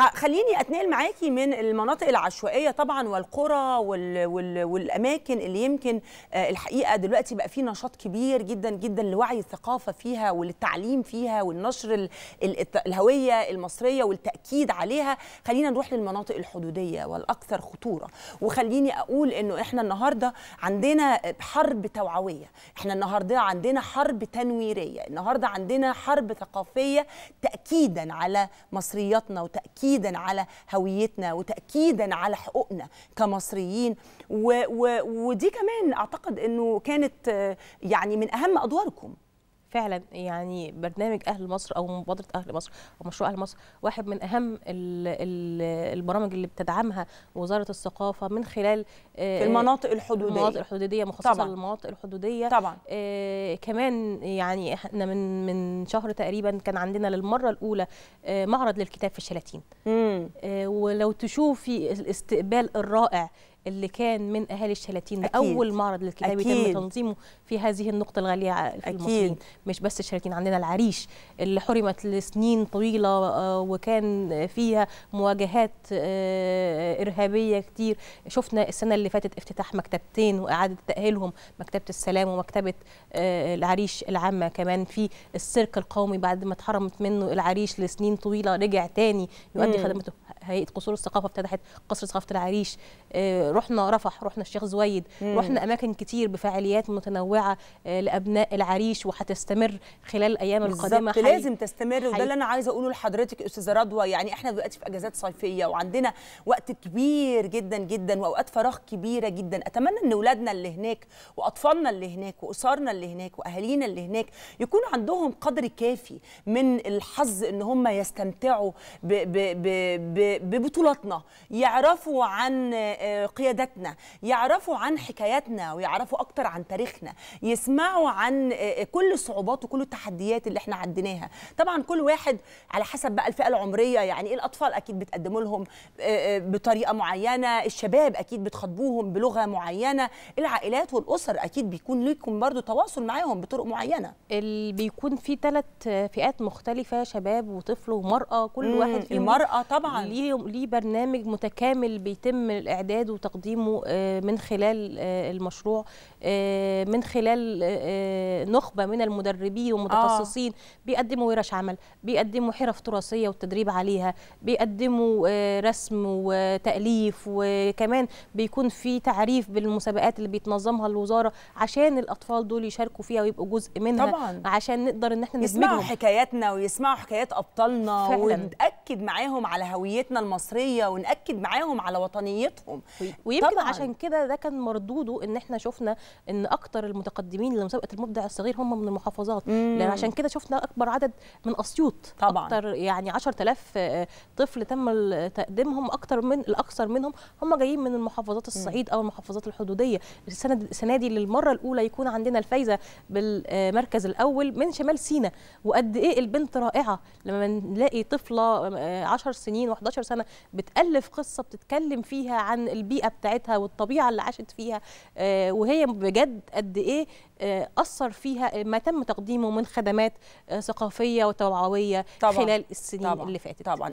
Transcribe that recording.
خليني اتنقل معاكي من المناطق العشوائيه طبعا والقرى وال وال والاماكن اللي يمكن آه، الحقيقه دلوقتي بقى في نشاط كبير جدا جدا لوعي الثقافه فيها وللتعليم فيها والنشر الهويه المصريه والتاكيد عليها خلينا نروح للمناطق الحدوديه والاكثر خطوره وخليني اقول انه احنا النهارده عندنا حرب توعويه احنا النهارده عندنا حرب تنويريه النهارده عندنا حرب ثقافيه تاكيدا على مصرياتنا وتاكيد تاكيدا على هويتنا وتاكيدا على حقوقنا كمصريين و و ودي كمان اعتقد انه كانت آه، يعني من اهم ادواركم فعلا يعني برنامج اهل مصر او مبادره اهل مصر او مشروع اهل مصر واحد من اهم البرامج اللي بتدعمها وزاره الثقافه من خلال آه، في المناطق الحدوديه المناطق الحدوديه مخصصه طبعًا. للمناطق الحدوديه طبعا آه كمان يعني احنا من من شهر تقريبا كان عندنا للمره الاولى آه معرض للكتاب في الشلاتين آه ولو تشوفي الاستقبال الرائع اللي كان من اهالي الشلاتين أكيد. اول معرض للكتاب يتم تنظيمه في هذه النقطه الغاليه في أكيد. المصريين مش بس الشلاتين عندنا العريش اللي حرمت لسنين طويله آه، وكان فيها مواجهات آه، ارهابيه كتير شفنا السنه اللي فاتت افتتاح مكتبتين واعاده تاهيلهم مكتبه السلام ومكتبه آه، العريش العامه كمان في السيرك القومي بعد ما اتحرمت منه العريش لسنين طويله رجع تاني يؤدي خدمته هيئه قصور الثقافه افتتحت قصر ثقافه العريش آه، رحنا رفح رحنا الشيخ زويد مم. رحنا اماكن كتير بفعاليات متنوعه آه، لابناء العريش وهتستمر خلال الايام القادمه حي... لازم تستمر وده اللي انا عايزه اقوله لحضرتك استاذه رضوى يعني احنا دلوقتي في اجازات صيفيه وعندنا وقت كبير جدا جدا واوقات فراغ كبيره جدا اتمنى ان اولادنا اللي هناك واطفالنا اللي هناك واسرنا اللي هناك واهالينا اللي هناك يكون عندهم قدر كافي من الحظ ان هم يستمتعوا ب ب ب ببطولاتنا يعرفوا عن آه، قيادتنا يعرفوا عن حكاياتنا ويعرفوا اكتر عن تاريخنا يسمعوا عن آه، آه، كل الصعوبات وكل التحديات اللي احنا عديناها طبعا كل واحد على حسب بقى الفئه العمريه يعني إيه الاطفال اكيد بتقدموا لهم بطريقه معينه الشباب اكيد بتخاطبوهم بلغه معينه العائلات والاسر اكيد بيكون لكم برضو تواصل معاهم بطرق معينه بيكون في ثلاث فئات مختلفه شباب وطفل ومراه كل واحد فيهم المراه طبعا ليه ليه برنامج متكامل بيتم الاعداد وتقديمه آه، من خلال آه، المشروع آه، من خلال نخبه من المدربين والمتخصصين آه. بيقدموا ورش عمل بيقدموا حرف تراثيه والتدريب عليها بيقدموا رسم وتاليف وكمان بيكون في تعريف بالمسابقات اللي بيتنظمها الوزاره عشان الاطفال دول يشاركوا فيها ويبقوا جزء منها طبعا. عشان نقدر ان احنا ندمجهم يسمعوا حكاياتنا ويسمعوا حكايات ابطالنا فعلا. ناكد معاهم على هويتنا المصريه وناكد معاهم على وطنيتهم ويمكن طبعاً. عشان كده ده كان مردوده ان احنا شفنا ان اكتر المتقدمين لمسابقه المبدع الصغير هم من المحافظات لان عشان كده شفنا اكبر عدد من اسيوط طبعا اكتر يعني 10000 آه، طفل تم تقديمهم اكتر من الاكثر منهم هم جايين من المحافظات الصعيد او المحافظات الحدوديه السنه دي للمره الاولى يكون عندنا الفايزه بالمركز الاول من شمال سينا وقد ايه البنت رائعه لما نلاقي طفله 10 آه، سنين و11 سنه بتالف قصه بتتكلم فيها عن البيئه بتاعتها والطبيعه اللي عاشت فيها آه، وهي بجد قد ايه آه، اثر فيها ما تم تقديمه من خدمات ثقافيه وتوعويه خلال السنين طبعًا اللي فاتت طبعا